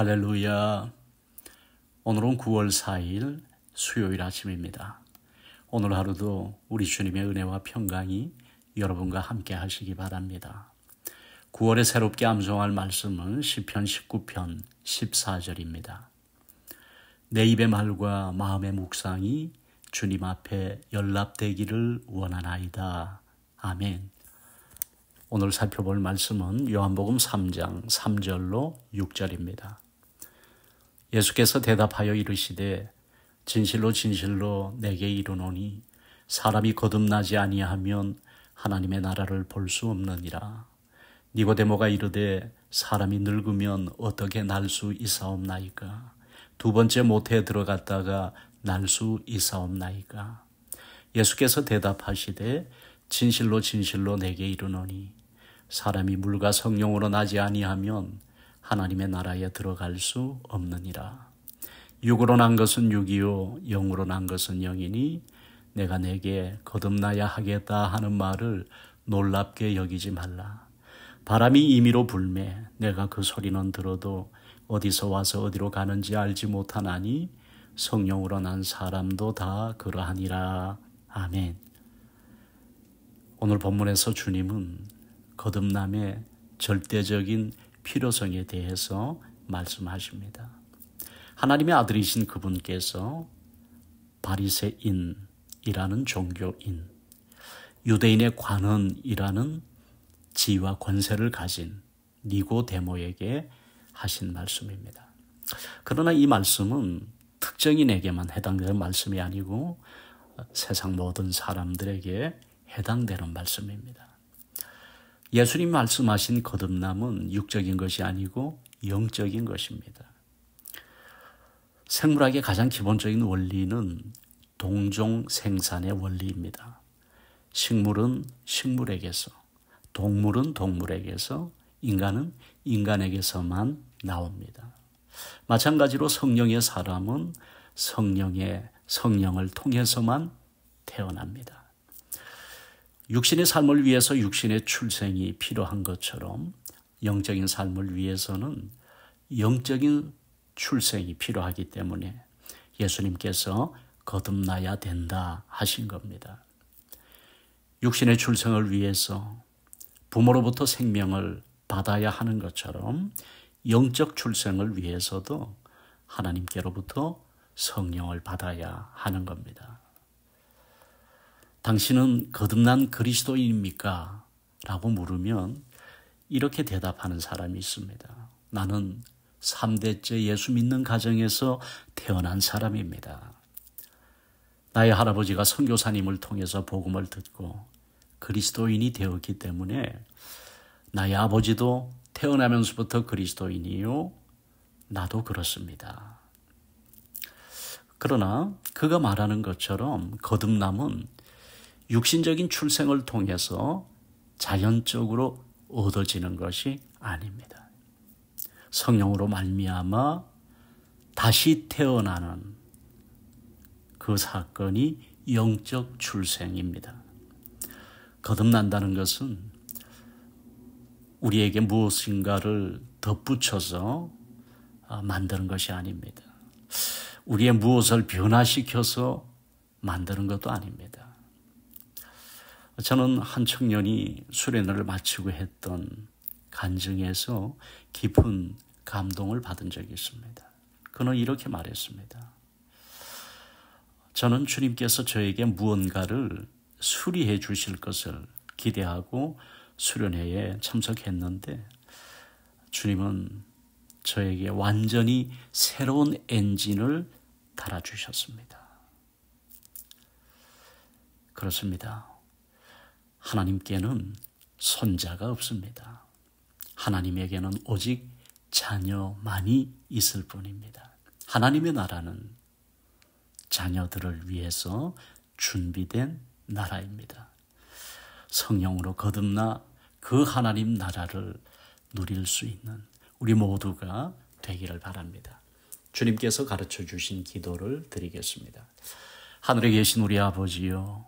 할렐루야. 오늘은 9월 4일 수요일 아침입니다. 오늘 하루도 우리 주님의 은혜와 평강이 여러분과 함께 하시기 바랍니다. 9월에 새롭게 암송할 말씀은 1 0편 19편 14절입니다. 내 입의 말과 마음의 묵상이 주님 앞에 연락되기를 원하나이다. 아멘. 오늘 살펴볼 말씀은 요한복음 3장 3절로 6절입니다. 예수께서 대답하여 이르시되 진실로 진실로 내게 이르노니 사람이 거듭나지 아니하면 하나님의 나라를 볼 수 없느니라. 니고데모가 이르되 사람이 늙으면 어떻게 날 수 있사옵나이까? 두 번째 모태에 들어갔다가 날수 있사옵나이까? 예수께서 대답하시되 진실로 진실로 내게 이르노니 사람이 물과 성령으로 나지 아니하면 하나님의 나라에 들어갈 수 없느니라. 육으로 난 것은 육이요 영으로 난 것은 영이니 내가 내게 거듭나야 하겠다 하는 말을 놀랍게 여기지 말라. 바람이 임의로 불매 내가 그 소리는 들어도 어디서 와서 어디로 가는지 알지 못하나니 성령으로 난 사람도 다 그러하니라. 아멘. 오늘 본문에서 주님은 거듭남의 절대적인 필요성에 대해서 말씀하십니다. 하나님의 아들이신 그분께서 바리새인이라는 종교인, 유대인의 관원이라는 지위와 권세를 가진 니고데모에게 하신 말씀입니다. 그러나 이 말씀은 특정인에게만 해당되는 말씀이 아니고 세상 모든 사람들에게 해당되는 말씀입니다. 예수님 말씀하신 거듭남은 육적인 것이 아니고 영적인 것입니다. 생물학의 가장 기본적인 원리는 동종 생산의 원리입니다. 식물은 식물에게서, 동물은 동물에게서, 인간은 인간에게서만 나옵니다. 마찬가지로 성령의 사람은 성령의 성령을 통해서만 태어납니다. 육신의 삶을 위해서 육신의 출생이 필요한 것처럼 영적인 삶을 위해서는 영적인 출생이 필요하기 때문에 예수님께서 거듭나야 된다 하신 겁니다. 육신의 출생을 위해서 부모로부터 생명을 받아야 하는 것처럼 영적 출생을 위해서도 하나님께로부터 성령을 받아야 하는 겁니다. 당신은 거듭난 그리스도인입니까? 라고 물으면 이렇게 대답하는 사람이 있습니다. 나는 3대째 예수 믿는 가정에서 태어난 사람입니다. 나의 할아버지가 선교사님을 통해서 복음을 듣고 그리스도인이 되었기 때문에 나의 아버지도 태어나면서부터 그리스도인이요. 나도 그렇습니다. 그러나 그가 말하는 것처럼 거듭남은 육신적인 출생을 통해서 자연적으로 얻어지는 것이 아닙니다. 성령으로 말미암아 다시 태어나는 그 사건이 영적 출생입니다. 거듭난다는 것은 우리에게 무엇인가를 덧붙여서 만드는 것이 아닙니다. 우리의 무엇을 변화시켜서 만드는 것도 아닙니다. 저는 한 청년이 수련을 마치고 했던 간증에서 깊은 감동을 받은 적이 있습니다. 그는 이렇게 말했습니다. 저는 주님께서 저에게 무언가를 수리해 주실 것을 기대하고 수련회에 참석했는데 주님은 저에게 완전히 새로운 엔진을 달아주셨습니다. 그렇습니다. 하나님께는 손자가 없습니다. 하나님에게는 오직 자녀만이 있을 뿐입니다. 하나님의 나라는 자녀들을 위해서 준비된 나라입니다. 성령으로 거듭나 그 하나님 나라를 누릴 수 있는 우리 모두가 되기를 바랍니다. 주님께서 가르쳐 주신 기도를 드리겠습니다. 하늘에 계신 우리 아버지요.